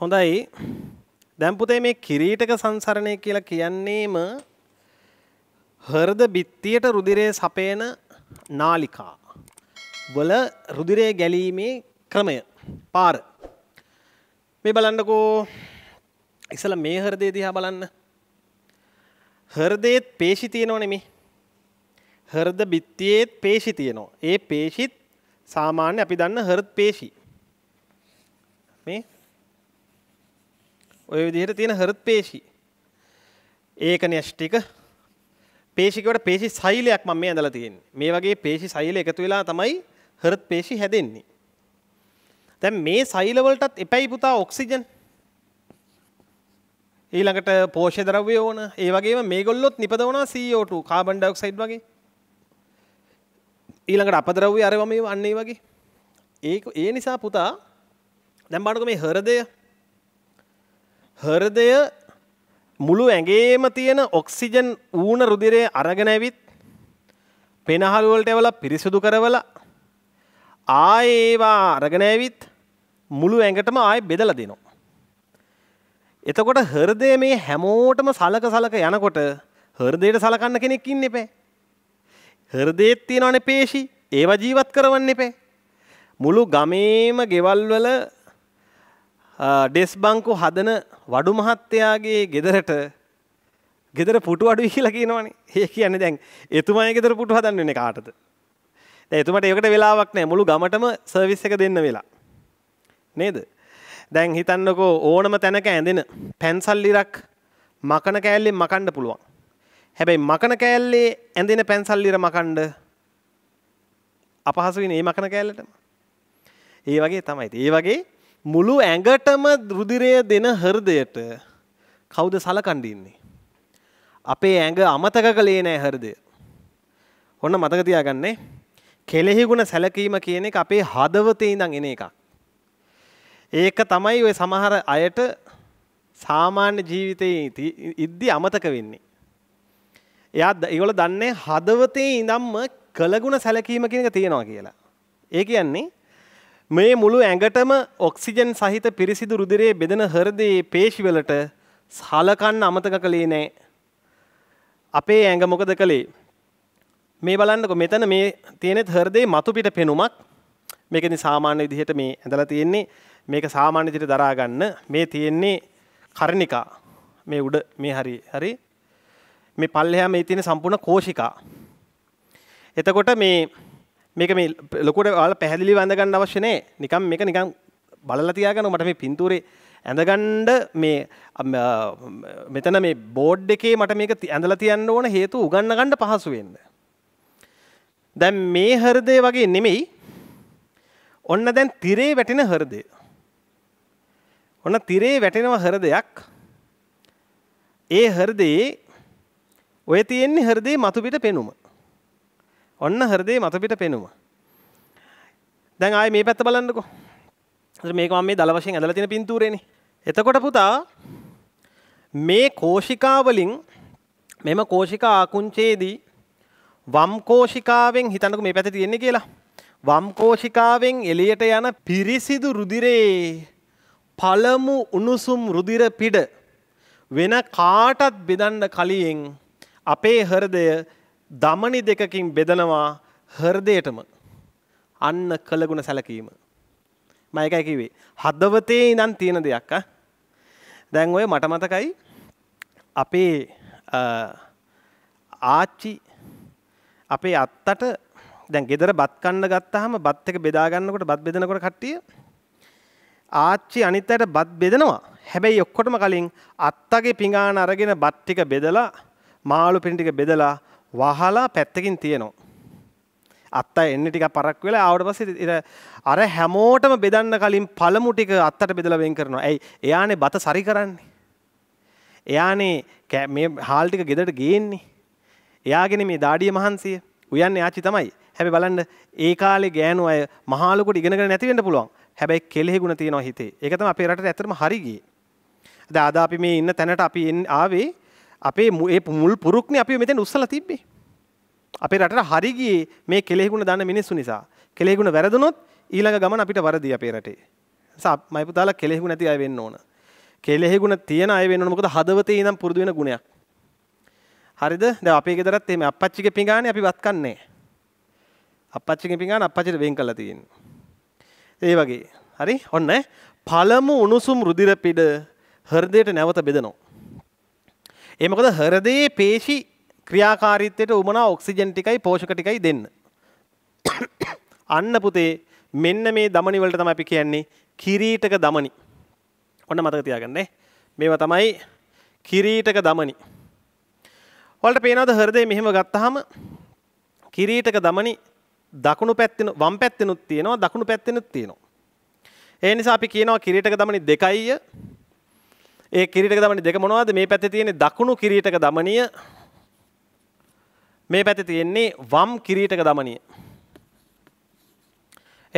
හොඳයි දැන් පුතේ මේ කිරීටක සංසරණය කියලා කියන්නේම හෘද බිත්තියට රුධිරය සපයන නාලිකා වල රුධිරය ගැලීමේ ක්‍රමය පාර මේ බලන්නකෝ ඉසල මේ හෘදේ දිහා බලන්න හෘදේත් පේශි තියෙනව නෙමේ හෘද බිත්තියේත් පේශි තියෙනවා ඒ පේශිත් සාමාන්‍ය අපි දන්න හෘද පේශී ඔය විදිහට තියෙන හෘත් පේශී. ඒකනෂ්ටික පේශිකවට පේශි සෛලයක් මම මේ ඇඳලා තියෙන්නේ. මේ වගේ පේශි සෛල එකතු වෙලා තමයි හෘත් පේශි හැදෙන්නේ. දැන් මේ සෛල වලටත් එපැයි පුතා ඔක්සිජන්. ඊළඟට පෝෂ්‍ය ද්‍රව්‍ය ඕන. ඒ වගේම මේගොල්ලොත් නිපදවනවා CO2 කාබන් ඩයොක්සයිඩ් වගේ. ඊළඟට අපද්‍රව්‍ය අරව මේ අන්න ඒ වගේ. ඒක ඒ නිසා පුතා දැන් බලන්නකෝ මේ හෘදය හරදය මුළු ඇගේම තියෙන ඔක්සිජන් ඌන රුදිරය අරගෙනැවිත් පෙනහළුවලට එවල පිරිසිදු කරවල ආඒවා අරගෙනෑවිත් මුළු ඇඟටම ආය බෙදල දෙනවා. එතකොට හරදය මේ හැමෝටම සලක සලක යනකොට හරදයට සලකන්න කෙනෙක් ඉන්න එපේ. හරදේත් තියෙනවන පේශි ඒව ජීවත් කරවන්න එපේ. මුළු ගමේම ගෙවල්වල ඩෙස් බංකු හදන වඩු මහත්තයාගේ ගෙදරට ගෙදර පුටු අඩුයි කියලා කියනවනේ. ඒ කියන්නේ දැන් එතුමාගේ ගෙදර පුටු හදන්න වෙන්නේ කාටද? දැන් එතුමට ඒකට වෙලාවක් නැහැ. මුළු ගමටම සර්විස් එක දෙන්න වෙලා. නේද? දැන් හිතන්නකෝ ඕනම තැනක ඇඳෙන පැන්සල් ඉරක් මකන කෑල්ලෙන් මකන්න පුළුවන්. හැබැයි මකන කෑල්ලේ ඇඳෙන පැන්සල් ඉර මකන්න අපහසු වෙන මේ මකන කෑල්ලටම. ඒ වගේ තමයි. ඒ වගේ මුළු ඇඟටම රුදිරය දෙන හෘදයට කවුද සලකණ්ඩින්නේ. අපේ ඇඟ අමතක කළේ නෑ හරදය. ඔන්න මතක තියාගන්නේ කෙලෙහිගුණ සැලකීම කියන එක අපේ හදවතේ ඉඳන් එන එකක්. ඒක තමයි ඔය සමහර අයට සාමාන්‍ය ජීවිතයේ ඉද්දි අමතක වෙන්නේ. එයා ඉවල දන්නේ හදවතේ ඉඳම්ම කළගුණ සැලකීම කියන එක තියෙනවා කියලා. ඒ කියන්නේ මේ මුළු ඇඟටම ඔක්සිජන් සහිත පිරිසිදු රුධිරයේ බෙදෙන හෘදයේ පේශිවලට සලකන්න අමතක කළේ නෑ. අපේ ඇඟ මොකද කළේ. මේ බලන්නකො මෙතන මේ තියෙනෙත් හෘදේ මතුපිට පෙනුමක් මේකනි සාමාන්‍ය විදිහට මේ ඇඳලා තියෙන්නේ මේක සාමාන්‍ය විදිහට දරා ගන්න මේ තියෙන්නේ කර්ණිකා මේ උඩ මේ හරි හරි මේ පල්ලෙහා මේ තියෙන සම්පූර්ණ කෝෂිකා එතකොට මේ මේක මේ ලොකුට ඔයාලා පැහැදිලි වඳගන්න අවශ්‍ය නැහැ. නිකන් මේක නිකන් බලලා තියාගන්න මට මේ පින්තූරේ ඇඳගන්න මේ මෙතන මේ බෝඩ් එකේ මට මේක ඇඳලා තියන්න ඕන හේතු උගන්න ගන්න පහසු වෙන්න. දැන් මේ හෘදය වගේ නෙමෙයි. ඔන්න දැන් තිරේ වැටෙන හෘදය. ඔන්න තිරේ වැටෙනව හෘදයක්. ඒ හෘදයේ ඔය තියෙන්නේ හෘදේ මතුපිට පෙනුම. ඔන්න හෘදේ මතපිට පෙනුම. දැන් ආයේ මේ පැත්ත බලන්නකෝ. ඒතර මේක මම මේ දල වශයෙන් ඇඳලා තියෙන පින්තූරේනේ. එතකොට පුතා මේ කෝෂිකා වලින් මෙම කෝෂිකා ආකුංචේදී වම් කෝෂිකාවෙන් හිතන්නකෝ මේ පැත්තේ තියෙන්නේ කියලා. වම් කෝෂිකාවෙන් එළියට යන පිරිසිදු රුධිරේ පළමු උණුසුම් රුධිර පිඩ වෙන කාටත් බෙදන්න කලින් අපේ හෘදය දමනි දෙකකින් බෙදනවා හර්දයටම අන්න කළගුණ සැලකීම. මම එකයි කිව්වේ. හදවතේ ඉඳන් තියෙන දෙයක් ආ. දැන් ඔය මට මතකයි අපේ ආච්චි අපේ අත්තට දැන් ගෙදර බත් කන්න ගත්තාම බත් එක බෙදා ගන්නකොට බත් බෙදනකොට කට්ටිය ආච්චි අනිත් අයට බත් බෙදනවා. හැබැයි ඔක්කොටම කලින් අත්තගේ පිඟාන අරගෙන බත් ටික බෙදලා මාළු පින් ටික බෙදලා වහලා පැත්තකින් තියෙනවා. අත්ත එන්න ටික පරක් වෙලා ආවට පස්සේ අර හැමෝටම බෙදන්න කලින් පළමු ටික අත්තට බෙදලා වෙන් කරනවා. ඇයි? එයානේ බත සරි කරන්නේ. එයානේ මේ හාල් ටික ගෙදරට ගේන්නේ. එයාගෙන මේ දාඩිය මහන්සිය උයන්නේ ආච්චි තමයි. හැබැයි බලන්න ඒ කාලේ ගෑනු අය මහලුකට ඉගෙනගෙන නැති වෙන්න පුළුවන්. හැබැයි කෙලෙහි ගුණ තියෙනවා හිතේ. ඒක තමයි අපේ රටේ ඇත්තටම හරි ගියේ. දැන් අද අපි මේ ඉන්න තැනට අපි ආවේ අපේ ඒ මුල් පුරුක්න අපි මෙතන උස්සල තිබ්බේ. අපේ රට හරිගිය මේ කෙලෙගුණ දන්න මිනිස්සු නිසා කෙලෙගුණ වැරදනොත් ඊළඟ ගමන අපිට වරදි අපේ රටේ මයිපුතාලා කෙලෙහු නැති අය වෙන්න ඕන. කෙලෙහිගුණ තියෙන අය වෙන්න ඕන මොකද හදවතේ ඉඳන් පුරුදු වෙන ගුණයක්. හරිද? දැන් අපේ ගෙදරත් එහෙම අප්පච්චිගේ පිඟානේ අපි වත් කන්නේ. අප්පච්චිගේ පිඟාන අප්පච්චිට වෙන් කළා තියෙන්නේ. ඒ වගේ. හරි? ඔන්න පළමු උණුසුම් රුධිර පිඩ හෘදයට නැවත බෙදනවා. ඒ මොකද හෘදයේ පේශි ක්‍රියාකාරීත්වයට උමනා ඔක්සිජන් ටිකයි පෝෂක ටිකයි දෙන්න. අන්න පුතේ මෙන්න මේ දමනි වලට තමයි අපි කියන්නේ කිරීටක දමනි. ඔන්න මතක තියාගන්න මේවා තමයි කිරීටක දමනි. ඔයාලට පේනවද හෘදේ මෙහෙම ගත්තාම කිරීටක දමනි දකුණු පැත්තෙන වම් පැත්තෙනුත් තියෙනවා දකුණු පැත්තෙනුත් තියෙනවා. ඒ නිසා අපි කියනවා කිරීටක දමනි දෙකයි ඒ කිරීටක දමනි දෙක මොනවද මේ පැත්තේ තියෙන්නේ දකුණු කිරීටක දමනීය මේ පැත්තේ තියෙන්නේ වම් කිරීටක දමනීය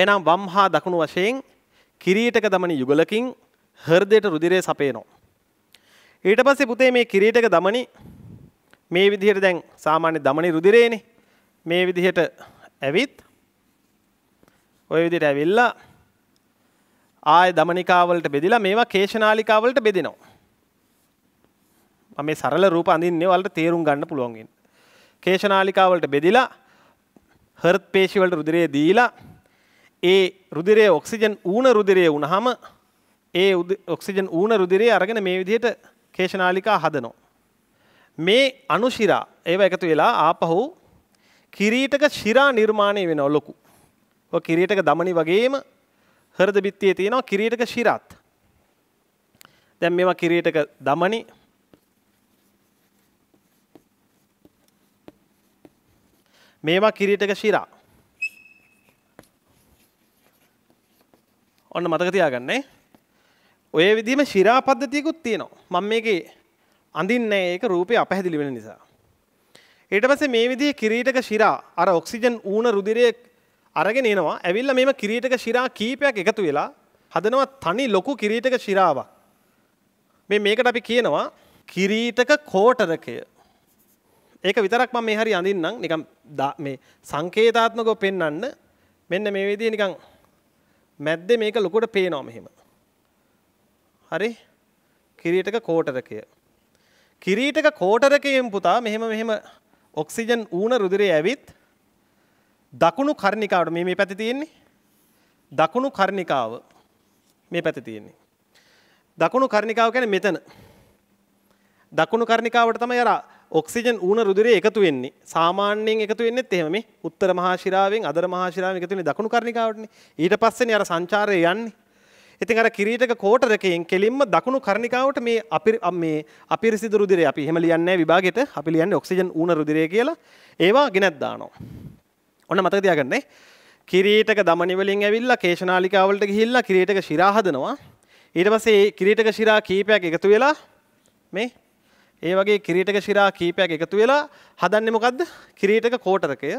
එහෙනම් වම් හා දකුණු වශයෙන් කිරීටක දමනි යුගලකින් හෘදයට රුධිරය සපේනවා ඊට පස්සේ පුතේ මේ කිරීටක දමනි මේ විදිහට දැන් සාමාන්‍ය දමනි රුධිරේනේ මේ විදිහට ඇවිත් ওই විදිහට ඇවිල්ලා ආය දමනිකාවලට බෙදිලා මේවා කේශනාලිකාවලට බෙදෙනවා. මම මේ සරල රූප අඳින්නේ වලට තේරුම් ගන්න පුළුවන් වෙන. කේශනාලිකාවලට බෙදිලා හෘත් පේශි වලට රුධිරය දීලා ඒ රුධිරයේ ඔක්සිජන් ඌණ රුධිරය වුණාම ඒ ඔක්සිජන් ඌණ රුධිරය අරගෙන මේ විදිහට කේශනාලිකා හදනවා. මේ අනුශිරා ඒව එකතු වෙලා ආපහු කිරීටක ශිරා නිර්මාණය වෙනවා ලොකු. ඔය කිරීටක දමනි වගේම හෘද බිත්තියේ තියෙනවා කිරීටක ශිරත්. දැන් මේවා කිරීටක දමනි මේවා කිරීටක ශිරා. ඔන්න මතක තියාගන්නේ. ඔය විදිහම ශිරා පද්ධතියකුත් තියෙනවා. මම මේකේ අඳින්නේ ඒක රූපේ අපැහැදිලි වෙන නිසා. ඊට පස්සේ මේ විදිහේ කිරීටක ශිරා අර ඔක්සිජන් ඌණ රුධිරයේ අරගෙන එනවා ඇවිල්ලා මේම කිරීටක ශිරා කීපයක් එකතු වෙලා හදනවා තනි ලොකු කිරීටක ශිරාවක්. මේ මේකට අපි කියනවා කිරීටක කෝටරකය. ඒක විතරක් මම මේ හරි අඳින්නම් නිකන් මේ සංකේතාත්මකව පෙන්වන්න. මෙන්න මේ විදිහේ නිකන් මැද්දේ මේක ලොකුට පේනවා මෙහෙම. හරි? කිරීටක කෝටරකය. කිරීටක කෝටරකයෙන් පුතා මෙහෙම මෙහෙම ඔක්සිජන් ඌන රුධිරේ ඇවිත් දකුණු කර්ණිකාවට මේ මේ පැති තියෙන්නේ දකුණු කර්ණිකාව මේ පැති තියෙන්නේ. දකුණු කර්ණිකාව කැන මෙතන. දකුණු කර්ණිකාවට තම යර ඔක්සිජන් ඌන රුදුරේ එකතු වෙන්නේ සාමාන්‍යයෙන් එකතු වෙන්නත් එහෙම මේ උත්තර මහාශිරාවෙන් අදර මහාශිරාවෙන් එකතු වෙන්නේ දකුණු කර්ණිකාවටනේ. ඊට පස්සේනේ අර සංචාරය යන්නේ. ඉතින් අර කිරීටක කෝටරකයෙන් කෙලින්ම දකුණු කර්ණිකාවට මේ අපි මේ අපිරිසිදු රුධිරය අපි එහෙම ලියන්නේ නැහැ විභාගෙට. අපි ලියන්නේ ඔක්සිජන් ඌන රුධිරය කියලා. ඒවා ගෙනත් දානවා. ඔන්න මතක තියාගන්න කිරීටක දමනි වලින් ඇවිල්ලා කේශනාලිකාවලට ගිහිල්ලා කිරීටක ශිරා හදනවා ඊට පස්සේ කිරීටක ශිරා කීපයක් එකතු වෙලා මේ ඒ වගේ කිරීටක ශිරා කීපයක් එකතු වෙලා හදන්නේ මොකද්ද කිරීටක කෝටරකය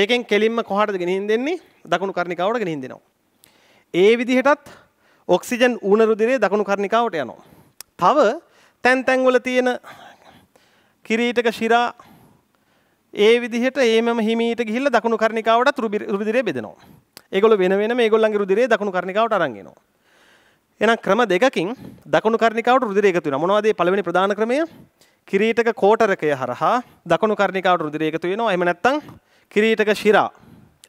ඒකෙන් කෙලින්ම කොහටද ගෙනින් දෙන්නේ දකුණු කර්ණිකාවට ගෙනින් දෙනවා ඒ විදිහටත් ඔක්සිජන් ඌනරුදිරේ දකුණු කර්ණිකාවට යනවා තව තැන් තැන්වල තියෙන කිරීටක ශිරා ඒ විදිහට ඒමම හිමීට ගිහිල්ලා දකුණු කර්ණිකාවට රුධිරය බෙදෙනවා. ඒගොල්ලෝ වෙන වෙනම ඒගොල්ලන්ගේ රුධිරය දකුණු කර්ණිකාවට අරන් එනවා. එහෙනම් ක්‍රම දෙකකින් දකුණු කර්ණිකාවට රුධිරය එකතු වෙනවා. මොනවද මේ පළවෙනි ප්‍රධාන ක්‍රමය? කිරීටක කෝටරකය හරහා දකුණු කර්ණිකාවට රුධිරය එකතු වෙනවා. එහෙම නැත්නම් කිරීටක ශිරා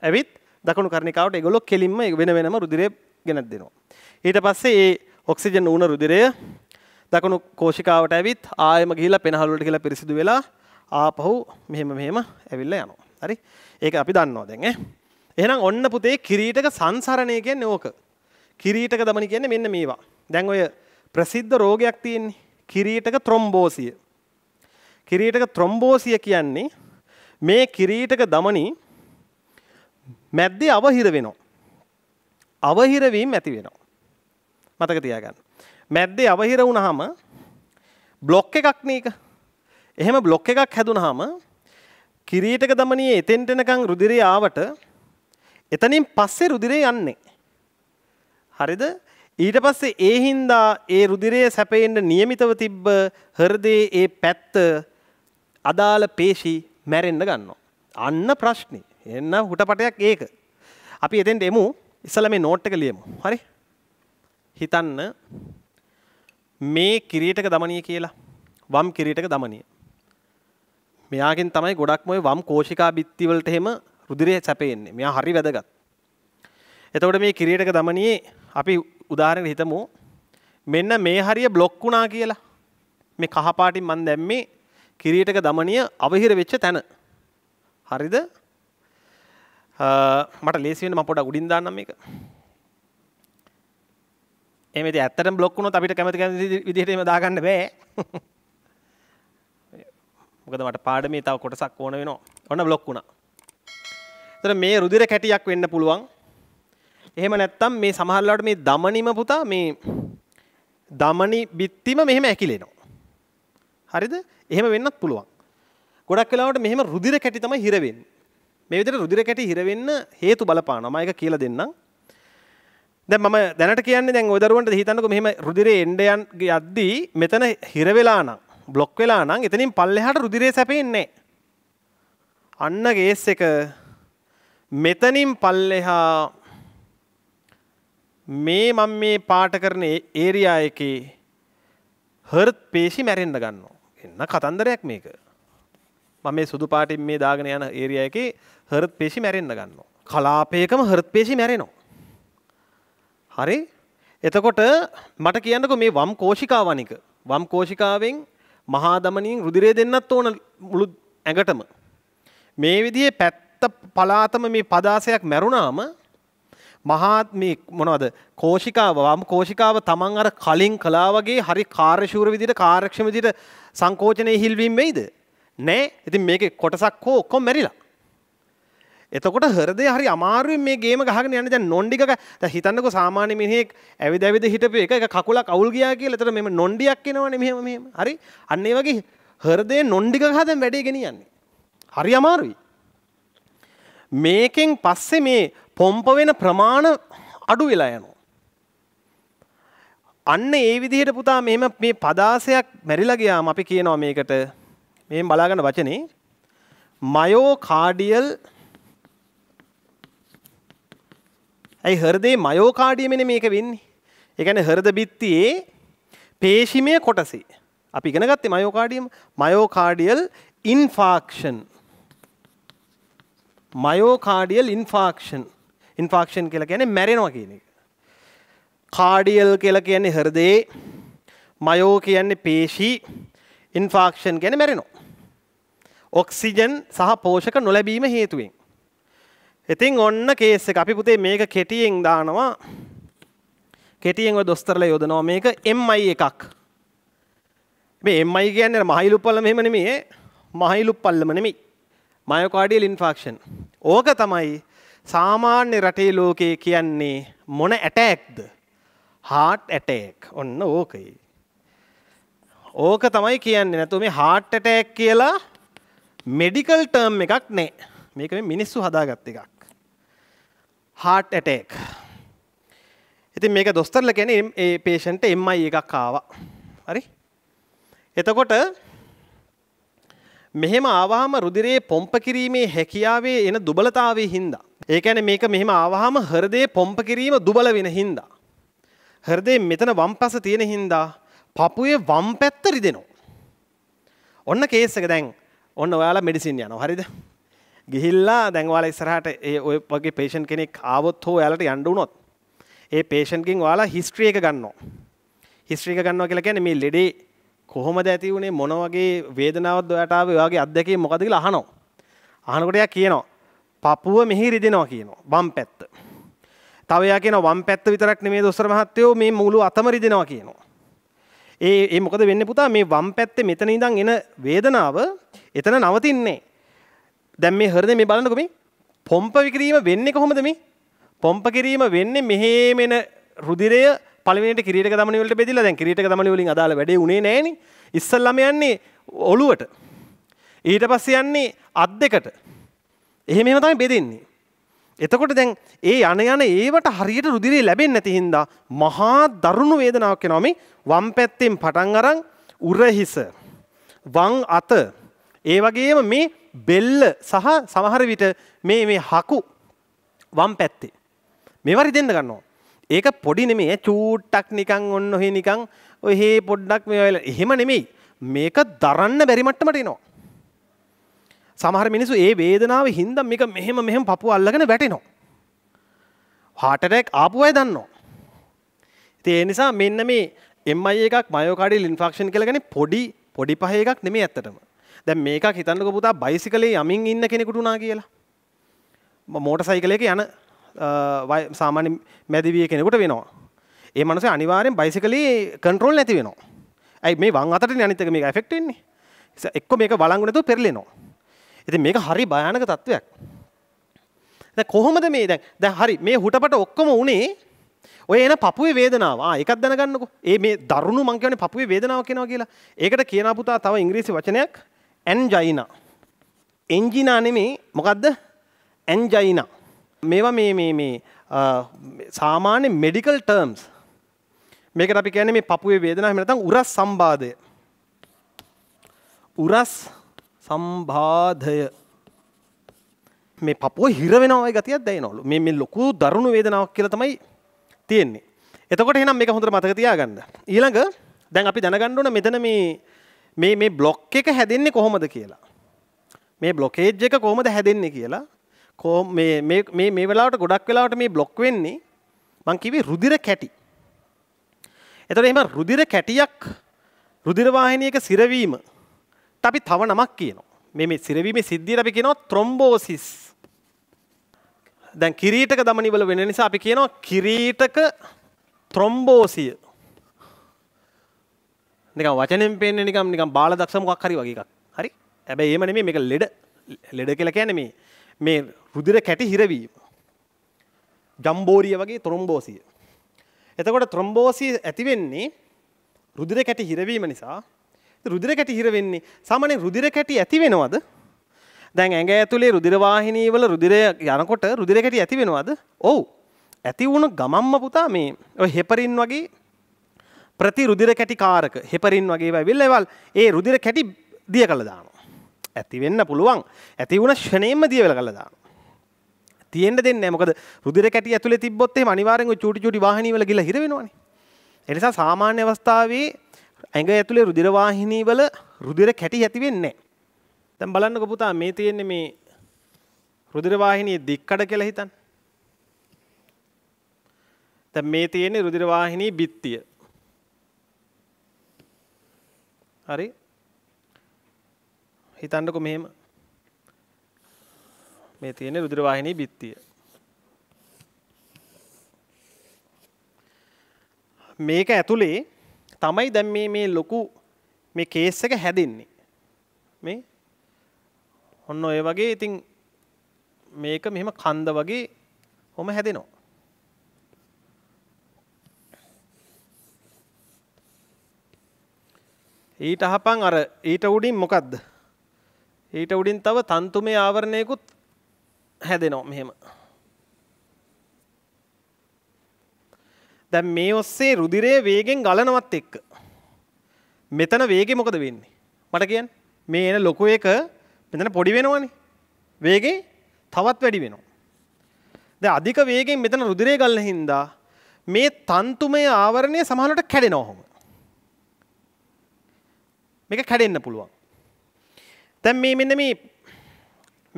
ඇවිත් දකුණු කර්ණිකාවට ඒගොල්ලෝ කෙලින්ම වෙන වෙනම රුධිරය ගෙනත් දෙනවා. ඊට පස්සේ ඒ ඔක්සිජන් ඌන රුධිරය දකුණු කෝෂිකාවට ඇවිත් ආයෙම ගිහිල්ලා පෙනහළු වලට ගිහිල්ලා පිරිසිදු වෙලා ආපහු මෙහෙම මෙහෙම ඇවිල්ලා යනවා. හරි? ඒක අපි දන්නවා දැන් ඈ. එහෙනම් ඔන්න පුතේ කිරීටක සංසරණය කියන්නේ ඕක. කිරීටක දමන කියන්නේ මෙන්න මේවා. දැන් ඔය ප්‍රසිද්ධ රෝගයක් තියෙන්නේ කිරීටක ත්‍රොම්බෝසිය. කිරීටක ත්‍රොම්බෝසිය කියන්නේ මේ කිරීටක දමනි මැද්දේ අවහිර වෙනවා. අවහිර වීම ඇති වෙනවා. මතක තියාගන්න. මැද්දේ අවහිර වුණාම බ්ලොක් එකක් නේක. එහෙම බ්ලොක් එකක් හැදුනහම කිරීටක දමනයේ එතෙන්ට එනකන් රුධිරය ආවට එතනින් පස්සේ රුධිරය යන්නේ. හරිද? ඊට පස්සේ ඒ හින්දා ඒ රුධිරයේ සැපෙන්න નિયમિતව තිබ්බ හෘදයේ ඒ පැත්ත අදාළ පේශි මැරෙන්න ගන්නවා. අන්න ප්‍රශ්නේ. එන්න හුටපටයක් ඒක. අපි එතෙන්ට එමු. ඉස්සලා මේ නෝට් එක ලියමු. හරි? හිතන්න මේ කිරීටක දමනීය කියලා. වම් කිරීටක දමනීය. මෙයාගෙන් තමයි ගොඩක්ම ඔය වම් කෝෂිකා බිත්ති වලට එහෙම රුධිරය සැපෙන්නේ. මෙයා හරි වැදගත්. එතකොට මේ කිරීටක දමනියේ අපි උදාහරණයක් හිතමු මෙන්න මේ හරිය බ්ලොක් වුණා කියලා. මේ කහ පාටින් මම දැම්මේ කිරීටක දමනිය අවහිර වෙච්ච තැන. හරිද? මට ලේසි වෙන්න මම පොඩක් උඩින් දාන්නම් මේක. එහෙම ඉතින් ඇත්තටම බ්ලොක් වුණොත් අපිට කැමති කැමති විදිහට එහෙම දාගන්න බෑ. මොකද මට පාඩමේ තව කොටසක් ඕන වෙනවා. ඔන්න බ්ලොක් වුණා. එතන මේ රුධිර කැටියක් වෙන්න පුළුවන්. එහෙම නැත්තම් මේ සමහරලාට මේ දමනිම පුතා මේ දමනි බිත්තිම මෙහෙම ඇකිලෙනවා. හරිද? එහෙම වෙන්නත් පුළුවන්. ගොඩක් වෙලාවට මෙහෙම රුධිර කැටි තමයි හිර වෙන්නේ. මේ විදිහට රුධිර කැටි හිර වෙන්න හේතු බලපානවා. මම ඒක කියලා දෙන්නම්. දැන් මම දැනට කියන්නේ දැන් ඔය දරුවන්ට හිතන්නකෝ මෙහෙම රුධිරේ එන්න යද්දී මෙතන හිර වෙලා නම් බ්ලොක් වෙලා නම් එතනින් පල්ලෙහාට රුධිරය සැපෙන්නේ අන්න ගේස් එක මෙතනින් පල්ලෙහා මේ මම මේ පාට කරන ඒරියා එකේ හර්ත් පේශි මැරෙන්න ගන්නවා. එන්න කතන්දරයක් මේක. මම මේ සුදු පාටින් මේ දාගෙන යන ඒරියා එකේ හර්ත් පේශි මැරෙන්න ගන්නවා. කලාපයකම හර්ත් පේශි මැරෙනවා. හරි? එතකොට මට කියන්නකෝ මේ වම් කෝෂිකාවනික වම් කෝෂිකාවෙන් මහා දමනින් රුදිරය දෙන්නත් ඕන මුළු ඇඟටම. මේ විදිහේ පැත්ත පලාතම මේ පදාසයක් මැරුණාම මහාත් මේ මොනවද කෝෂිකාව වම් කෝෂිකාව තමන් අර කලින් කලා වගේ හරි කාර්යශූර විදිහට කාර්යක්ෂම විදිහට සංකෝචනයේ හිල්වීම වෙයිද? නෑ. ඉතින් මේකේ කොටසක් හෝ ඔක්කොම මැරිලා. එතකොට හරදේ හරි අමාරුවෙන් මේ ගේම ගහගෙන යන දැන් නොන්ඩිකක හිතන්නකො සාමාන්‍ය මිනිහෙක් ඇවිදැවිද හිටපු එක එක කකුලක් අවුල් ගියා කියලා. එතකොට මෙහෙම නොන්ඩියක් එනවනේ මෙහෙම මෙහෙම. හරි? අන්න ඒ වගේ හරදේ නොන්ඩික ගහ දැන් වැඩේ ගෙනියන්නේ. හරි අමාරුයි. මේකෙන් පස්සේ මේ පොම්ප වෙන ප්‍රමාණ අඩු වෙලා යනවා. අන්න ඒ විදිහට පුතා මෙහෙම මේ පදාසයක් මැරිලා ගියාම අපි කියනවා මේකට මේ බලාගන්න වචනේ මයෝකාඩියල් ඇයි හෘදේ මයෝකාඩියමනේ මේක වෙන්නේ. ඒ කියන්නේ හෘද බිත්තියේ පේශිමය කොටසේ. අපි ඉගෙන ගත්තේ මයෝකාඩියම් මයෝකාඩියල් ඉන්ෆාක්ෂන්. මයෝකාඩියල් ඉන්ෆාක්ෂන්. ඉන්ෆාක්ෂන් කියලා කියන්නේ මැරෙනවා කියන එක. කාඩියල් කියලා කියන්නේ හෘදේ මයෝ කියන්නේ පේශී ඉන්ෆාක්ෂන් ගැන මැරෙනවා. ඔක්සිජන් සහ පෝෂක නොලැබීම හේතුවෙන්. ඉතින් ඔන්න කේස් එක. අපි පුතේ මේක කෙටියෙන් දානවා. කෙටියෙන් ඔය දොස්තරලා යොදනවා. මේක MI එකක්. මේ MI කියන්නේ මහයිලුප්පල්ල මෙහෙම නෙමෙයි. මහයිලුප්පල්ලම නෙමෙයි. මයෝකාඩියල් ඉන්ෆාක්ෂන්. ඕක තමයි සාමාන්‍ය රටේ ලෝකයේ කියන්නේ මොන ඇටෑක්ද? heart attack. ඔන්න ඕකයි. ඕක තමයි කියන්නේ. නැතු මේ heart attack කියලා මෙඩිකල් ටර්ම් එකක් නෑ. මේක මේ මිනිස්සු හදාගත්ත එකක්. Heart attack. ඉතින් මේක දොස්තරල කෙන ඒ පේෂන්ට එම්මයි එකක් ආවා. හරි එතකොට මෙහෙම ආවාම රුදිරයේ පොම්ප කිරීමේ හැකියාවේ එන දුබලතාවේ හින්දා. ඒකැන මේක මෙහෙම ආවාම හරදේ පොම්ප කිරීම දුබල වෙන හින්දා. හරදේ මෙතන වම් පස තියෙන හින්දා පපුයේ වම් පැත්ත රිදෙනවා. ඔන්න කේස් එක දැන් ඔන්න ඔයාලා මෙඩිසින් යනවා හරිද ගිහිල්ලා දැන් ඔයාලා ඉස්සරහට ඒ ඔය වගේ patient කෙනෙක් ආවොත් හෝ ඔයාලට යන්න උනොත් ඒ patient කින් ඔයාලා history එක ගන්නවා. history එක ගන්නවා කියලා කියන්නේ මේ ලෙඩේ කොහොමද ඇති වුණේ මොන වගේ වේදනාවක්ද ඔයාට ආවේ ඔයාගේ අත්දැකීම් මොකද කියලා අහනවා. අහනකොට එයා කියනවා පපුව මෙහි රිදෙනවා කියනවා වම් පැත්ත. තව එයා කියනවා වම් පැත්ත විතරක් නෙමෙයි දොස්තර මහත්තයෝ මේ මුළු අතම රිදෙනවා කියනවා. ඒ ඒ මොකද වෙන්නේ පුතා මේ වම් පැත්තේ මෙතන ඉඳන් එන වේදනාව එතන නවතින්නේ දැන් මේ හෘදේ මේ බලන්නකො මේ පොම්ප විකිරීම වෙන්නේ කොහොමද මේ? පොම්ප කිරීම වෙන්නේ මෙහෙම එන රුධිරය පළවෙනිට කිරීටක දමනි වලට බෙදිලා දැන් කිරීටක දමනි වලින් අදාළ වැඩේ උනේ නැහෙනේ. ඉස්සල්ලාම යන්නේ ඔළුවට. ඊට පස්සේ යන්නේ අත් දෙකට. එහෙම එහෙම තමයි බෙදෙන්නේ. එතකොට දැන් ඒ යන යන ඒවට හරියට රුධිරය ලැබෙන්නේ නැති හින්දා මහා දරුණු වේදනාවක් එනවා මේ වම් පැත්තෙන් පටන් අරන් උරහිස වම් අත ඒ වගේම මේ බෙල්ල සහ සමහර විට මේ මේ හකු වම් පැත්තේ. මෙවරි දෙන්න ගන්නවා. ඒක පොඩි නෙමේ චූට්ටක් නිකං ඔන්න ඔහේ නිකං ඔහේ පොඩ්ඩක් මේ වෙලා එහෙම නෙමෙයි. මේක දරන්න බැරි මට්ටමට එනවා. සමහර මිනිස්සු ඒ වේදනාව හින්දා මේක මෙහෙම මෙහෙම පපුව අල්ලගෙන වැටෙනවා. heart attack ආපු අය දන්නවා. ඉතින් ඒ නිසා මෙන්න මේ MI එකක් මයෝකාඩියල් ඉන්ෆක්ෂන් කියලා කියන්නේ පොඩි පොඩි පහේ එකක් නෙමෙයි ඇත්තටම. දැන් මේකක් හිතන්නක පුතා බයිසිකලේ යමින් ඉන්න කෙනෙකුට වුණා කියලා මෝට සයිකලයක යන සාමාන්‍ය මැදිවිය කෙනෙකුට වෙනවා ඒ මනස අනිවාරෙන් බයිසිකලේ කන්ට්‍රෝල් නැති වෙනවා ඇයි මේ වං අතට අනිතක මේක ඇෆෙක්ටෙන්නේ එක්ක මේක වලංගුනතු පෙරලෙනවා ඉති මේක හරි භයානක තත්ත්වයක් කොහොමද මේ දැන් දැ හරි මේ හුටපට ඔක්කොම උනේ ඔය එන පපුේ වේදනාව එකක් දැනගන්නක ඒ මේ දරුණු මංකවන පපුේ වේදනාව කෙනවා කියලා ඒකට කියනපුතා තව ඉංග්‍රීසි වචනයක් ඇන්ජයිනා. එන්ජිනා නෙමේ මොකක්ද ඇන්ජයිනා. මේවා මේ මේ මේ සාමාන්‍ය මෙඩිකල් ටර්ම්ස් මේක අපි කියන්නේ මේ පපුවේ වේදනාව එහෙම නැත්නම් උරස් සම්බාධය. උරස් සම්බාධය මේ පපුව හිර වෙනවා වගේ ගතියක් දැනෙනවලු. මේ මේ ලොකු දරුණු වේදනාවක් කියලා තමයි තියෙන්නේ. එතකොට එහෙනම් මේක හොඳට මතක තියාගන්න. ඊළඟ දැන් අපි දැනගන්න ඕන මෙතන මේ මේ මේ බ්ලොක් එක හැදෙන්නේ කොහොමද කියලා. මේ බ්ලොකේජ් එක කොහොමද හැදෙන්නේ කියලා කෝ මේ වෙලාට ගොඩක් වෙලාට මේ බ්ලොක් වෙන්නේ මං කිවේ රුදිර කැටි. එතට එම රුදිර කැටියක් රුදිරවාහිනයක සිරවීම අපි තව නමක් කියනවා. මේ සිරවීම සිද්ධිය අපි කියනවා ත්‍රොම්බෝසිස්. දැන් කිරීටක දමනිවල වෙන නිසා අපි කියනවා කිරීටක ත්‍රොම්බෝසිය නික වචනෙන් පෙන්න්නේ නිකම් නිකම් බාල දක්ෂමකක් හරි වගේක් හරි ඇබැ ඒම නෙමේ මේක ලෙඩ ලෙඩ කියලා කියන්නේ මේ මේ රුධිර කැටි හිරවීම. ජම්බෝරිය වගේ ත්‍රොම්බෝසිය. එතකොට ත්‍රොම්බෝසිය ඇති වෙන්නේ රුධිර කැටි හිරවීම නිසා. රුධිර කැටි හිර වෙන්නේ සාමාන්‍යයෙන් රුධිර කැටි ඇති වෙනවද? දැන් ඇඟ ඇතුලේ රුධිර වාහිනී වල රුධිරය යනකොට රුධිර කැටි ඇති වෙනවද? ඔව්. ඇති වුණ ගමම්ම පුතා මේ ඔය හෙපරින් වගේ ප්‍රති රුදිර කැටි කාරක හෙපරින් වගේ ඇවිල්ලවල් ඒ රුදිර කැටි දිය කළ දාන. ඇති වෙන්න පුළුවන් ඇති වුණ ෂනේම දිය වෙල කළ දාන. තියෙන්ට දෙන්න මොකද රුදිර කැට ඇතුල තිබොත්තේ අනිවාරෙන් චුටි චුටි වාහනිවල ගිල හිරවෙනවාන. එනිසා සාමාන්‍ය අවස්ථාවේ ඇඟ ඇතුළේ රුදිරවාහිනීවල රුදිර කැටි ඇති වෙන්නේ. තැම් බලන්නක පුතා මේ තියෙන්නේ මේ රුදිරවාහිනයේ දික්කඩ කියලා හිතන්. තැ මේ තියෙන්නේ රුදිරවාහිනී බිත්තිය හරි හිතන්නකො මෙහෙම මේ තියෙන රුදුරවාහිනී බිත්තිය මේක ඇතුළේ තමයි දැන් මේ මේ ලොකු මේ කේස් එක හැදෙන්නේ මේ ඔන්න ඔය වගේ ඉතින් මේක මෙහෙම කන්ද වගේ හොම හැදෙනවා ඊට අහපන් අර ඊට උඩින් මොකද්ද? ඊට උඩින් තව තන්තුමේ ආවරණයකුත් හැදෙනවා මෙහෙම. දැන් මේ ඔස්සේ රුධිරය වේගෙන් ගලනවත් එක්ක මෙතන වේගෙ මොකද වෙන්නේ? මට කියන්න. මේ එන ලොකු එක මෙතන පොඩි වෙනවනේ. වේගෙ තවත් වැඩි වෙනවා. දැන් අධික වේගෙන් මෙතන රුධිරය ගලන හින්දා මේ තන්තුමය ආවරණය සමහරවිට කැඩෙනවා. මේක කැඩෙන්න්න පුළුවන්. තැම් මේ මෙන්න මේ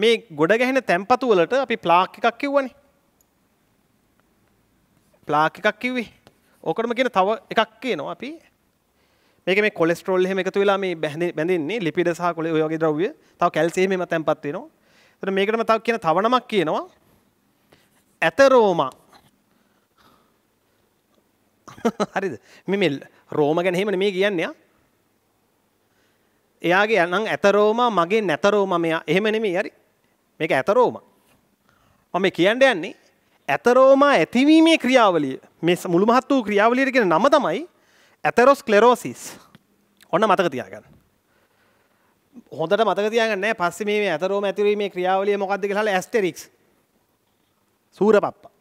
මේ ගොඩ ගැහෙන තැම්පතු වලට අපි ප්ලාක් එකක් කිව්වනේ. ප්ලාක් එකක් කිව්වේ. ඕකටම කියන තව එකක් කියනවා අපි. මේක මේ කොලෙස්ටරෝල් එහෙම එකතු වෙලා මේ බැඳෙන්නේ ලිපිඩ සහ කොලේ ඔය වගේ ද්‍රව්‍ය. තව කැල්සියම් එහෙම තැම්පත් වෙනවා. එතන මේකටම තව කියන තව නමක් කියනවා. ඇතරෝමා. හරිද? මේ මේ රෝම ගැන එහෙමනේ මේ කියන්නේ ආ. එයාගේ යනම් ඇතරෝම මගේ නැතරෝම මෙයා එහෙම නෙමෙයි හරි මේක ඇතරෝම මම කියන්න යන්නේ ඇතරෝමා ඇතිවීමේ ක්‍රියාවලිය මේ මුළු මහත් වූ ක්‍රියාවලියට කියන නම තමයි ඇතරොස්ක්ලෙරෝසිස් ඔන්න මතක තියාගන්න හොඳට මතක තියාගන්න පස්සේ මේ ඇතරෝම ඇතිවීමේ ක්‍රියාවලිය මොකද්ද කියලා ඇස්ටෙරික්ස් සූරපප්පා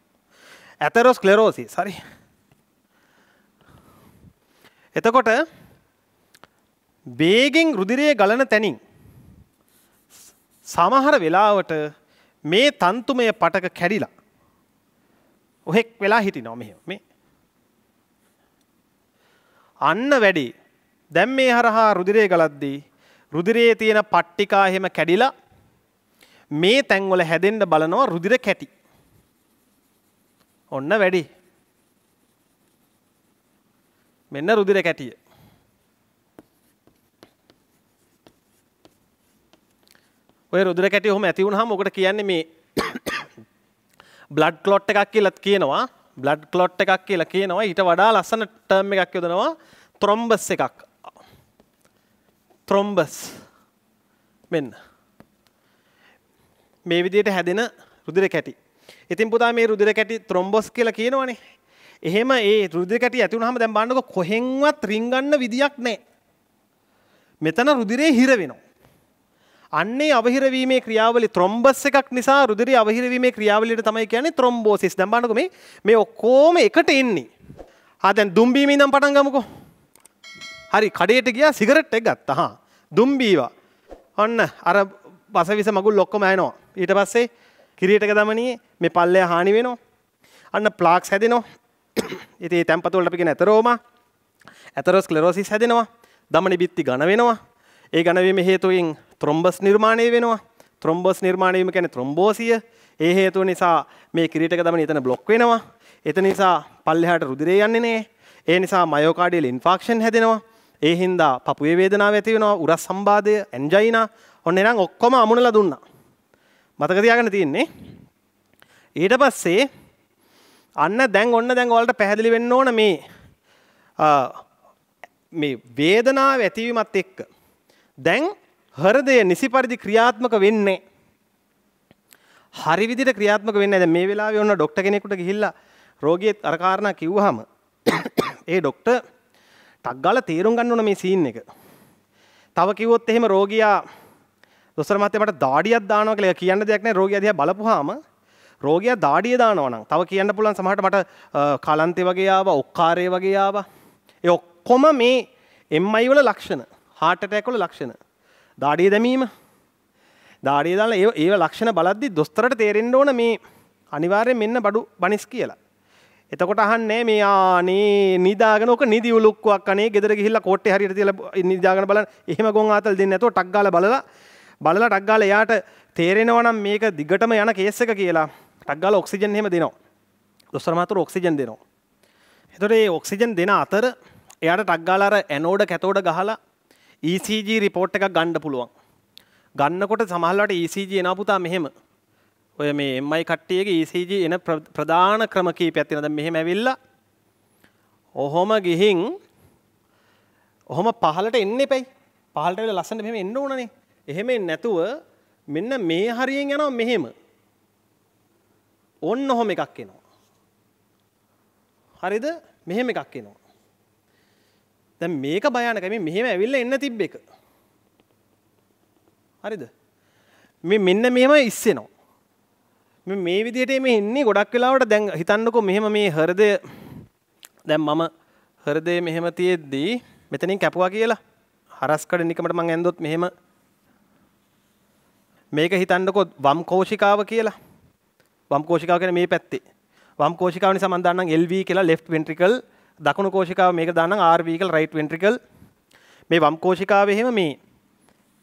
ඇතරොස්ක්ලෙරෝසිස් හරි එතකොට වේගෙන් රුදිරය ගලන තැනින් සමහර වෙලාවට මේ තන්තුමය පටක කැඩිලා ඔහෙක් වෙලා හිටි නොම මේ අන්න වැඩි දැම් මේ හරහා රුදිරය ගලද්දී රුදිරයේ තියෙන පට්ටිකාහෙම කැඩිලා මේ තැන්වල හැදෙන්ට බලනවා රුදිර කැටි ඔන්න වැඩි මෙන්න රුදිර කැටිය ඔය රුදුර කැටි ඔහොම ඇති වුණාම ඔකට කියන්නේ මේ බ්ලඩ් ක්ලොට් එකක් කියලාත් කියනවා බ්ලඩ් ක්ලොට් එකක් කියලා කියනවා ඊට වඩා ලස්සන ටර්ම් එකක් යොදනවා ත්‍රොම්බස් එකක් ත්‍රොම්බස් මෙන්න මේ විදිහට හැදෙන රුධිර කැටි. ඉතින් පුතා මේ රුධිර කැටි ත්‍රොම්බොස් කියලා කියනවනේ. එහෙම ඒ රුධිර කැටි ඇති වුනහම දැන් බලන්නකො කොහෙන්වත් රිංගන්න විදියක් නැහැ. මෙතන රුධිරේ හිර වෙනවා. අන්නේ අවහිරවීමේ ක්‍රියාවලි ත්‍රොම්බස් එකක් නිසා රුධිරය අවහිරවීමේ ක්‍රියාවලියට තමයි කියන්නේ ත්‍රොම්බෝසිස්. දැන් බලන්නකො මේ මේ ඔක්කොම එකට එන්නේ. ආ දැන් දුම්බීමේ ඉඳන් පටන් ගමුකෝ. හරි කඩේට ගියා සිගරට් එකක් ගත්තා. හා දුම්බීවා. ඔන්න අර වසවිස මගුල් ඔක්කොම ඇනවා. ඊට පස්සේ කිරියටක දමනියේ මේ පල්ලය හානි වෙනවා. අන්න ප්ලාක්ස් හැදෙනවා. ඉතින් මේ තැම්පත වලට අපි කියන ඇතරෝමා. ඇතරෝස්ක්ලෙරෝසිස් හැදෙනවා. දමනි බිත්ති ඝන වෙනවා. ඒ ඝන වීම හේතුවෙන් ත්‍රොම්බස් නිර්මාණය වෙනවා ත්‍රොම්බස් නිර්මාණයම කැන ත්‍රොම්බෝසිය ඒ හේතුව නිසා මේ කිරිටක දමන එතන බ්ලොක් වෙනවා එත නිසා පල්ලෙහාට රුදිරේ යන්නේ නේ ඒ නිසා මයෝකාඩියල් ඉන්ෆාක්ෂන් හැදෙනවා ඒ හින්දා පපුවේ වේදනාව ඇති වෙනවා උරස් සම්බාධය ඇන්ජයිනා ඔන්න එනම් ඔක්කොම අමුණලා දුන්නා මතක තියාගන්න තියෙන්නේ ඊට පස්සේ අන්න දැන් ඔන්න දැන් ඔයාලට පැහැදිලි වෙන්න ඕන මේ මේ වේදනාව ඇතිවීමත් එක්ක දැන් හරදය නිසි පරිදි ක්‍රියාත්මක වෙන්නේ. හරි විදිහට ක්‍රියාත්මක වෙන්නේ නැහැ. මේ වෙලාවේ ඔන්න ડોක්ටර් කෙනෙකුට ගිහිල්ලා රෝගියෙක් අර කාරණා කිව්වහම ඒ ડોක්ටර් ටක් ගාලා තේරුම් ගන්න ඕන මේ සීන් එක. තව කිව්වොත් එහෙම රෝගියා දොස්තර මහත්තයා මට දාඩියක් දානවා කියලා කියන්න දෙයක් නැහැ. රෝගියා දිහා බලපුවාම රෝගියා දාඩිය දානවා නම් තව කියන්න පුළුවන් සමහරට මට කලන්තේ වගේ ආවා, ඔක්කාරය වගේ ආවා. ඒ ඔක්කොම මේ MI වල ලක්ෂණ, heart attack වල ලක්ෂණ. දාඩිය දැමීම දාඩිය දාලා ඒ ඒ ලක්ෂණ බලද්දි දොස්තරට තේරෙන්න ඕන මේ අනිවාර්යෙන් මෙන්න බඩු බනිස් කියලා. එතකොට අහන්නේ මේ ආනේ නිදාගෙන ඕක නිදි උලුක්කුවක් අනේ ගෙදර ගිහිල්ලා කොට්ටේ හරියට තියලා නිදාගෙන බලන්න. එහෙම ගොන් ආතල් දෙන්නේ නැතුව ටක් ගාලා බලලා බලලා ටක් ගාලා එයාට තේරෙනවා නම් මේක දිගටම යන කේස් එක කියලා. ටක් ගාලා ඔක්සිජන් එහෙම දෙනවා. දොස්තර මාතර ඔක්සිජන් දෙනවා. එතකොට මේ ඔක්සිජන් දෙන අතර එයාට ටක් ගාලා අර ඇනෝඩ කැතෝඩ ගහලා ECG රිපෝට් එකක් ගන්න පුළුවන්. ගන්නකොට සමහරවිට ECG එන පුතා මෙහෙම. ඔය මේ MI කට්ටියගේ ECG එන ප්‍රධාන ක්‍රම කීපයක් තියෙනවා. දැන් මෙහෙම ඇවිල්ලා ඔහොම ගිහින් ඔහොම පහලට එන්න එපයි. පහලට වෙලා ලස්සනට මෙහෙම එන්න ඕනනේ. එහෙම නැතුව මෙන්න මේ හරියෙන් යනවා මෙහෙම. ඔන්න ඔහොම එකක් එනවා. හරිද? මෙහෙම එකක් එනවා. දැන් මේක භයානක මේ මෙහෙම ඇවිල්ලා එන්න තිබ්බ එක. හරිද? මේ මෙන්න මෙහෙම ඉස්සෙනවා. මේ මේ විදිහට මේ එන්නේ ගොඩක් වෙලාවට දැන් හිතන්නකෝ මෙහෙම මේ හෘදය දැන් මම හෘදය මෙහෙම තියෙද්දී මෙතනින් කැපුවා කියලා හරස්කඩ නිකමට මං ඇන්දොත් මෙහෙම මේක හිතන්නකෝ වම් කෝෂිකාව කියලා. වම් කෝෂිකාව කියන්නේ මේ පැත්තේ. වම් කෝෂිකාවනේ සමන් දාන්නම් LV කියලා left ventricle දකුණු කෝෂිකාව මේක දාන්න ආර්වීකල් රයිට් වෙන්ට්‍රිකල් මේ වම් කෝෂිකාව එහෙම මේ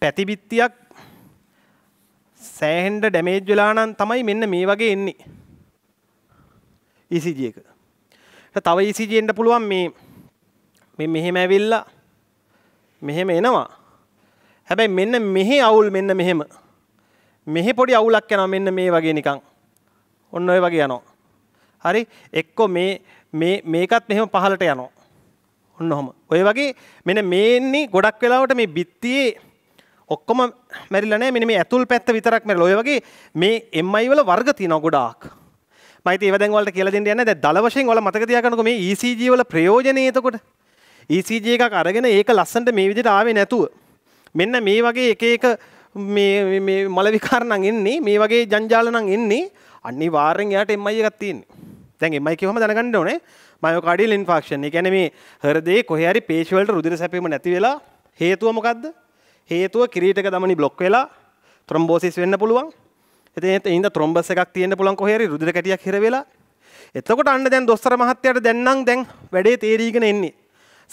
පැතිබිත්තියක් සෑහෙන්ඩ ඩැමේජ් වෙලානන් තමයි මෙන්න මේ වගේ එන්නේ ECG එක තව ECG එන්න පුළුවන් මේ මේ මෙහෙම ඇවිල්ලා මෙහෙම එනවා හැබැයි මෙන්න මෙහි අවුල් මෙන්න මෙහෙම මෙහි පොඩි අවුලක් යනවා මෙන්න මේ වගේ නිකන් ඔන්න ඔය වගේ යනවා හරි එක්කෝ මේ මේ මේකත් මෙහෙම පහලට යනවා. ඔන්න ඔහම. ඔය වගේ මෙන්න මේන්නේ ගොඩක් වෙලාවට මේ බිත්තියේ ඔක්කොම මැරිලා නැහැ. මෙන්න මේ ඇතුල් පැත්ත විතරක් මැරිලා. ඔය වගේ මේ MI වල වර්ග තියෙනවා ගොඩාක්. මම ඉතින් ඒව දැන් ඔයාලට කියලා දෙන්න යන්නේ. දැන් දල වශයෙන් ඔයාලා මතක තියාගන්නකෝ මේ ECG වල ප්‍රයෝජනේ එතකොට. ECG එකක් අරගෙන ඒක ලස්සනට මේ විදිහට ආවේ නැතුව මෙන්න මේ වගේ එක එක මේ මල විකාර නම් එන්නේ මේ වගේ ජංජාල නම් එන්නේ අනිවාර්යෙන් එයාට MI එකක් තියෙන්නේ. දැන් එමයිකවම දැනගන්න ඕනේ මයෝකාඩියල් ඉන්ෆාක්ෂන්. ඒ කියන්නේ මේ හෘදේ කොහේ හරි පේශි වලට රුධිර සැපීම නැති වෙලා හේතුව මොකද්ද? හේතුව කිරීටක දමනි බ්ලොක් වෙලා ත්‍රොම්බෝසිස් වෙන්න පුළුවන්. ඉතින් ඉඳ ත්‍රොම්බස් එකක් තියෙන්න පුළුවන් කොහේ හරි රුධිර කැටියක් හිර වෙලා. එතකොට අන්න දැන් දොස්තර මහත්තයාට දැන් නම් දැන් වැඩේ තේරීගෙන එන්නේ.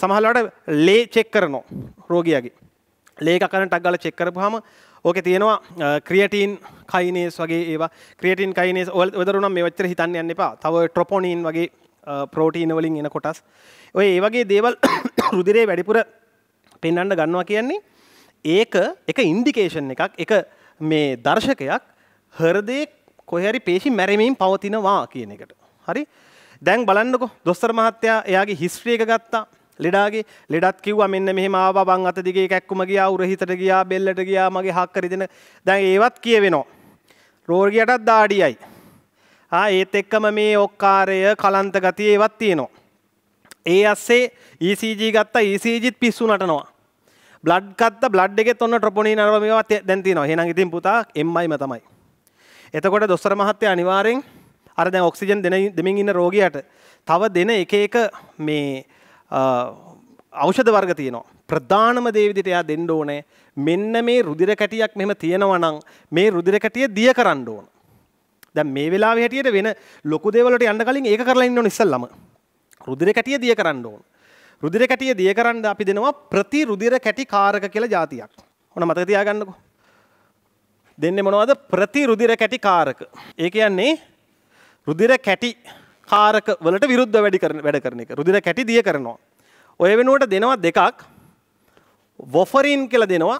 සමහරවිට ලේ චෙක් කරනවා රෝගියාගේ. ලේ එකක් කරන ටක් ගාලා චෙක් කරපුවාම ඕක තියෙනවා ක්‍රියටීන් කයිනේස් වගේ ඒවා ක්‍රියටීන් කයිනේස් ඔදරුනම් මේ වච්චර හිතන්න යන්න එපා තව ට්‍රොපොනීන් වගේ ප්‍රෝටීන වලින් එන කොටස් ඔය ඒ වගේ දේවල් රුදිරේ වැඩිපුර පෙන්වන්න ගන්නවා කියන්නේ ඒක එක ඉන්ඩිකේෂන් එකක් එක මේ දර්ශකයක් හරදේ කොහැරි පේශි මැරමින් පවතිනවා කියන එකට හරි දැන් බලන්නකො දොස්තර මහත්තයා එයාගේ හිස්ට්‍රිය එක ගත්තා ලෙඩාගේ ලෙඩත් කිව්වා මෙන්න මෙහෙම ආවා වම් අත දිගේ කැක්කුම ගියා උරහිතට ගියා බෙල්ලට ගියා මගේ හක්ක රිදෙන දැන් ඒවත් කියවෙනවා රෝගියටත් දාඩියයි ආ ඒත් එක්කම මේ ඔක්කාරය කලන්ත ගතිය ඒවත් තියෙනවා ඒ අස්සේ ECG ගත්තා ECGත් පිස්සු නටනවා බ්ලඩ් ගත්තා බ්ලඩ් එකෙත් ඔන්න ට්‍රොපොනින් අරව මේවත් දැන් තියෙනවා එහෙනම් ඉතින් පුතා MI ම තමයි එතකොට දොස්තර මහත්තයා අනිවාර්යෙන් අර දැන් ඔක්සිජන් දෙන දෙමින් ඉන්න රෝගියට තව දෙන එක එක මේ ඖෂධ වර්ග තියෙනවා. ප්‍රධානම දේ විදිහට එයා දෙන්න ඕනේ මෙන්න මේ රුධිර කැටියක් මෙහෙම තියෙනවා නම් මේ රුධිර කැටිය දිය කරන්න ඕන. දැන් මේ වෙලාවේ හැටියට වෙන ලොකු දේවල් වලට යන්න කලින් ඒක කරලා ඉන්න ඕන ඉස්සල්ලාම. රුධිර කැටිය දිය කරන්න ඕන. රුධිර කැටිය දිය කරන්න අපි දෙනවා ප්‍රති රුධිර කැටි කාරක කියලා જાතියක්. ඔන්න මතක තියාගන්නකෝ. දෙන්නේ මොනවද? ප්‍රති රුධිර කැටි කාරක. ඒ කියන්නේ රුධිර කැටි කාරක වලට විරුද්ධ වැඩි කරන වැඩ කරන එක රුදිර කැටි දිය කරනවා. ඔය වෙනුවට දෙනවා දෙකක් වොෆරින් කියලා දෙනවා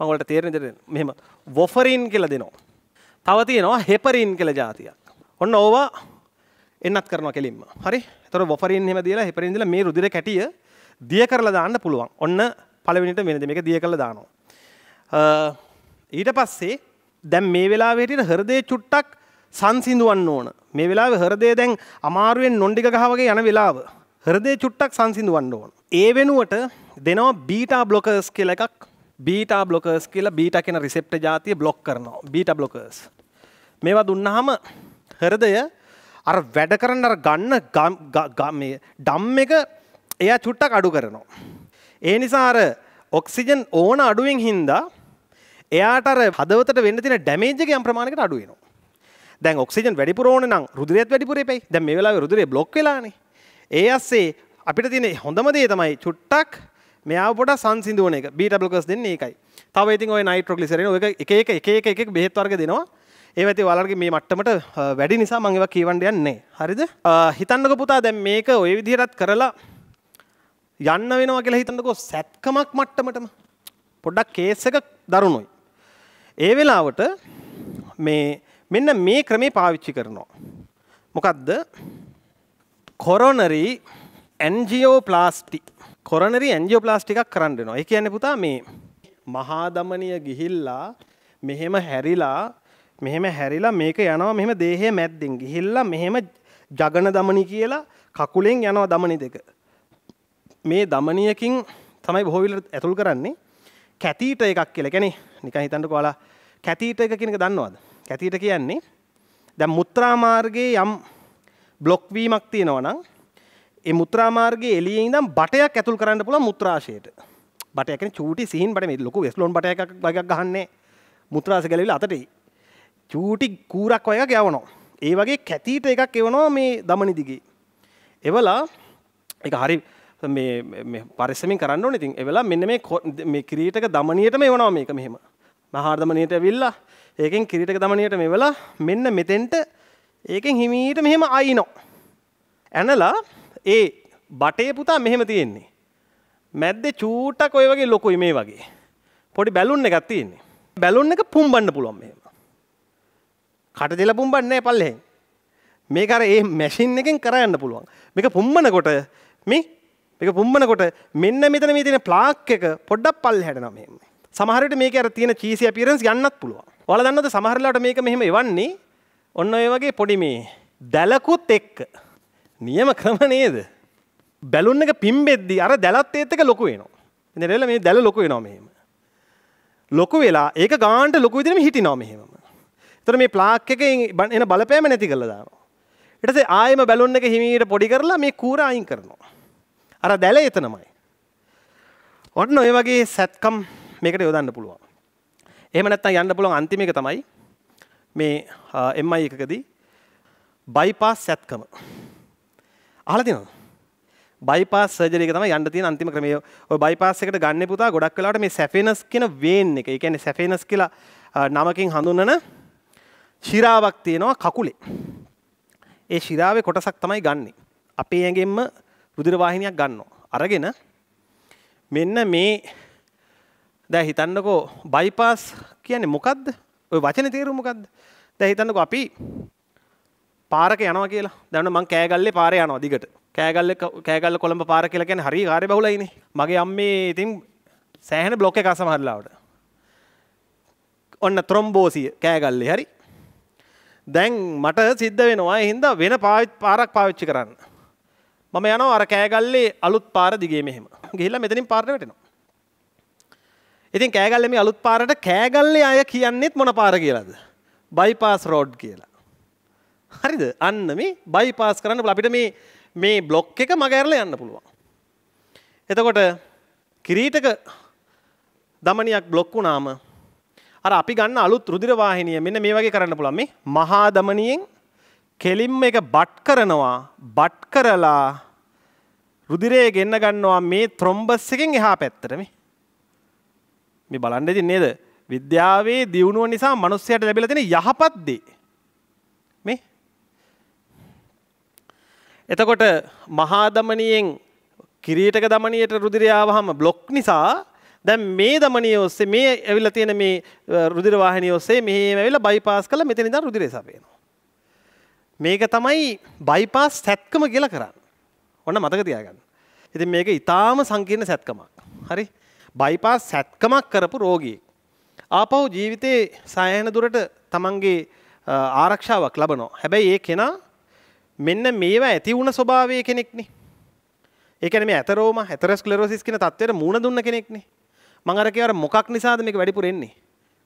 මම ඔයාලට තේරෙන විදිහට මෙහෙම වොෆරින් කියලා දෙනවා. තව තියෙනවා හෙපරින් කියලා જાතියක්. ඔන්න ඕවා එන්නත් කරනවා කෙලින්ම. හරි? එතකොට වොෆරින් එහෙම දීලා හෙපරින් දීලා මේ රුධිර කැටිය දිය කරලා දාන්න පුළුවන්. ඔන්න පළවෙනිට වෙනද මේක දිය කරලා දානවා. ඊට පස්සේ දැන් මේ වෙලාවේ හිටියට හෘදේ චුට්ටක් සංසිඳුවන්න ඕන. මේ වෙලාව හරදේ දැන් අමාරුවෙන් නොන්ඩික ගහවගේ යන වෙලාව. හරදේ චුට්ටක් සංසිඳුවන්න ඕන. ඒ වෙනුවට දෙනවා බීටා බ්ලොකර්ස් කියල එකක් බීට බ්ලොකර්ස් කියලා බීට කෙන රිසෙප්ට ජාතිය බ්ලොක් කරනවා බීට බ්ලොකර්ස්. මේවා දුන්නහම හරදය අර වැඩ කරන්න අර ගන්න ඩම් එක එයා චුට්ටක් අඩු කරනවා. ඒ නිසා අර ඔක්සිජන් ඕන අඩුවෙන් හින්දා එයාට අර හදවතට වෙන්න තින ඩැමේජක යම් ප්‍රමාණකට අඩුවෙනවා. දැන් ඔක්සිජන් වැඩිපුර ඕන නම් රුධිරයත් වැඩිපුර එපයි. දැන් මේ වෙලාවේ රුධිරය බ්ලොක් වෙලානේ. ඒ ඇස්සේ අපිට තියෙන හොඳම දේ තමයි චුට්ටක් මෙයාව පොඩ සංසිඳුවන එක. බීටා බ්ලොකර්ස් දෙන්නේ ඒකයි. තව ඉතින් ওই නයිට්‍රෝග්ලිසරින් ඔය එක එක එක එක එක එක බෙහෙත් වර්ග දෙනවා. ඒව ඇති ඔයාලගේ මේ මට්ටමට වැඩි නිසා මම ඒවා කියවන්න යන්නේ. හරිද? හිතන්නකෝ පුතා දැන් මේක ওই විදිහටත් කරලා යන්න වෙනවා කියලා හිතන්නකෝ සැත්කමක් මට්ටමටම. පොඩ්ඩක් කේස් එක දරුණුයි. ඒ වෙලාවට මේ මෙන්න මේ ක්‍රමේ පාවිච්චි කරනවා. මොකක්ද කොරොනරි ඇන්ජියෝප්ලාස්ටි කොරනරි ඇන්ජියෝප්ලාස්ටිකක් කරන්න වෙනවා. ඒ කියන්නේ පුතා මේ මහා දමනිය ගිහිල්ලා මෙහෙම හැරිලා මෙහෙම හැරිලා මේක යනවා මෙහෙම දේහය මැද්දෙන් ගිහිල්ලා මෙහෙම ජගන දමනි කියලා කකුලෙන් යනවා දමනි දෙක. මේ දමනියකින් තමයි බොහෝවිල ඇතුල් කරන්නේ කැතීට එකක් කියලා. කියන්නේ නිකන් හිතන්නකෝ ඔයාලා කැතීට එක කියන එක දන්නවද? උදාහරණයක් ඇතිට කියන්නේ දැන් මුත්‍රාමාර්ගයේ යම් බ්ලොක්වීමක් තියෙනවා නම් ඒ මුත්‍රාමාර්ගයේ එළියේ ඉඳන් බටයක් ඇතුල් කරන්න පුළුවන් මුත්‍රාශයට. බටය කියන්නේ චූටි සිහින් බට මේ ලොකු වෙස්ලොන් බටයක් වගේක් ගහන්නේ මුත්‍රාශය ගැලවිලා අතට එයි. චූටි කූරක් වගේ යවනවා. ඒ වගේ කැතීට එකක් එවනවා මේ දමනි දිගේ. එවලා ඒක හරි මේ මේ පරිස්සමින් කරන්න ඕනේ. ඉතින් එවලා මෙන්න මේ මේ ක්‍රීටක දමනියටම එවනවා මේක මෙහෙම. මහා දමනියට ඇවිල්ලා ඒකෙන් කිරීටක දමනයට මෙවලා මෙන්න මෙතෙන්ට ඒකෙන් හිමීට මෙහෙම අයිනෝ. ඇනලා ඒ බටේ පුතා මෙහෙම තියෙන්නේ. මැද්ද චූටක් ඔය වගේ ලොකුයි මේ වගේ. පොඩි බැලුන් එකක් තියෙන්නේ. බැලුන් එක පුම්බන්න පුළුවන් මෙහෙම. කට දෙලා පුම්බන්නේ පල්ලෙහෙන්. මේක අර ඒ මැෂින් එකෙන් කරයන්න පුළුවන්. මේක පුම්බනකොට මේ මේක පුම්බනකොට මෙන්න මෙතන මේ තියෙන ප්ලාක් එක පොඩ්ඩක් පල්ලෙහැට නම මෙහෙම. සමහර විට මේකේ අර තියෙන චීසි අපියරන්ස් යන්නත් පුළුවන්. ඔයාලා දන්නවද සමහරලාට මේක මෙහෙම එවන්නේ ඔන්න ඔය වගේ පොඩි මේ දැලකුත් එක්ක නියම ක්‍රම නේද? බැලුන් එක පිම්බෙද්දි අර දැලත් ඒත් එක ලොකු වෙනවා. එතන මේ දැල ලොකු වෙනවා මෙහෙම. ලොකු වෙලා ඒක ගානට ලොකු විදිහටම හිටිනවා මෙහෙමම. එතන මේ ප්ලාක් එකෙන් එන බලපෑම නැති කරලා දානවා. ඊට පස්සේ ආයෙම බැලුන් එක හිමීට පොඩි කරලා මේ කූර අයින් කරනවා. අර දැල එතනමයි. ඔන්න ඔය වගේ සැත්කම් මේකට යොදන්න පුළුවන්. එහෙම නැත්නම් යන්න පුළුවන් අන්තිම එක තමයි මේ MI එකකදී බයිපාස් සැත්කම. අහලා තියෙනවද? බයිපාස් සර්ජරි එක තමයි යන්න තියෙන අන්තිම ක්‍රමය. ඔය බයිපාස් එකට ගන්න පුතා ගොඩක් වෙලාවට මේ සැෆේනස් කියන වේන් එක. ඒ කියන්නේ සැෆේනස් කියලා නමකින් හඳුන්වන ශිරාවක් තියෙනවා කකුලේ. ඒ ශිරාවේ කොටසක් තමයි ගන්නෙ. අපේ ඇඟෙන්ම රුධිර වාහිනියක් ගන්නවා. අරගෙන මෙන්න මේ දැ හිතන්නකෝ බයිපාස් කියන්නේ මොකක්ද ඔය වචන තේරු මොකක්ද දැ හිතන්නක අපි පාරක යනවා කියලා දැන මං කෑගල්ලේ පාර යනවා දිගට කෑගල්ල කෑගල්ල කොළඹ පාර කියලකැන හරි කාරය බහලයින මගේ අම්මේ ඉතින් සෑහන බ්ලොක එක සමහරලාවට ඔන්න ත්‍රොම්බෝසිය කෑගල්ලේ හරි දැන් මට සිද්ධ වෙනවා හින්ද වෙන පාවිත් පාරක් පාවිච්චි කරන්න. මම යනවා අර කෑගල්ලේ අලුත් පාර දිගේ මෙහෙම ගිහිල්ලා මෙතනින් පාරට වැටෙනවා. ඉතින් කෑගල්ල මේ අලුත් පාරට කෑගල්ලේ අය කියන්නෙත් මොන පාර කියලාද. බයිපාස් රෝඩ් කියලා. හරිද අන්න මේ බයිපාස් කරන්න අපිට මේ මේ බ්ලොක් එක මගඇරල යන්න පුළුවන්. එතකොට කිරීටක දමනයක් බ්ලොක් වුණාම අර අපි ගන්න අලුත් රුදිරවාහිනිය මෙන්න මේ වගේ කරන්න පුළන් මේ මහා දමනියෙන් කෙලින්ම එක බට් කරනවා බට් කරලා රුදිරය ගෙන්න්න ගන්නවා මේ ත්‍රොම්බස් එකෙන් එහා පැත්තරමේ මේ බලන්න ඉතින් නේද? විද්‍යාවේ දියුණුව නිසා මිනිස්සයාට ලැබිලා තියෙන යහපත් දේ. මේ එතකොට මහා දමනියෙන් කිරීටක දමනියට රුධිරය ආවහම බ්ලොක් නිසා දැන් මේ දමනිය ඔස්සේ මේ ඇවිල්ලා තියෙන මේ රුධිර වාහිනිය ඔස්සේ මෙහෙම ඇවිල්ලා බයිපාස් කළා මෙතන ඉඳන් රුධිරය සපයනවා. මේක තමයි බයිපාස් සැත්කම කියලා කරන්නේ. ඔන්න මතක තියාගන්න. ඉතින් මේක ඊටාම සංකීර්ණ සැත්කමක්. හරි? බයිපාස් සැත්කමක් කරපු රෝගී. ආපහු ජීවිතයේ සෑහෙන දුරට තමන්ගේ ආරක්ෂාවක් ලබනෝ. හැබැයි ඒ කෙනා මෙන්න මේවා ඇති වුණ ස්වභාවය කෙනෙක්නේ. ඒකන මේ ඇතරෝම ඇතරස් කලරෝසිස් කියන තත්වයට මූුණ දුන්න කෙනෙක්නේ මං අර කියවර මොකක් නිසාද මේක වැඩිපුරෙන්නේ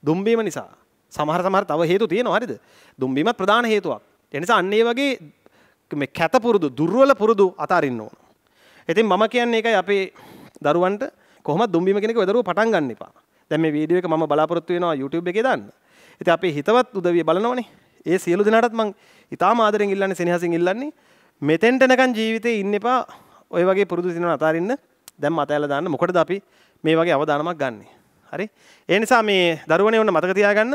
දුම්බීම නිසා සමහර සමහර තව හේතු තියෙනවා හරිද දුම්බීමත් ප්‍රධාන හේතුවක් එනිසා අන්න ඒ වගේ මේ කැත පුරුදු දුර්වල පුරුදු අතාරින්න ඕන. ඉතින් මම කියන්නේ ඒකයි අපේ දරුවන්ට කොහොමත් දුම්බීම කෙනෙක් වෙදරුව පටන් ගන්න එපා. දැන් මේ වීඩියෝ එක මම බලාපොරොත්තු වෙනවා YouTube එකේ දාන්න. ඉතින් අපේ හිතවත් උදවිය බලනවනේ. ඒ සියලු දෙනාටත් මං ඉතාම ආදරෙන් ඉල්ලන්නේ සෙනෙහසින් ඉල්ලන්නේ මෙතෙන්ට එනකන් ජීවිතේ ඉන්න එපා. ඔය වගේ පුරුදු දිනන අතාරින්න. දැන් මතයලා දාන්න. මොකටද අපි මේ වගේ අවදානමක් ගන්නෙ? හරි? ඒ නිසා මේ දරුවනේ ඔන්න මතක තියාගන්න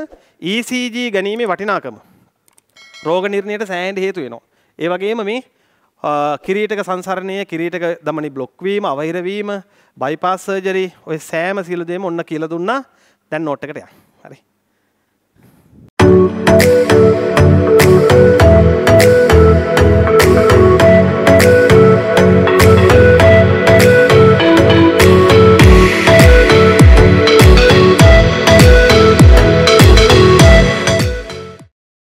ECG ගැනීමේ වටිනාකම රෝග නිර්ණයට සෑහෙන හේතු වෙනවා. ඒ වගේම මේ කිරීටක සංසරණය කිරීටක දමනි බ්ලොක්වීම අවහිරවීම බයිපාස්සර්ජරි ඔය සෑම සිලදේම ඔන්න කියල දුන්න දැන් නොට්ටකටය හරි. Thank you.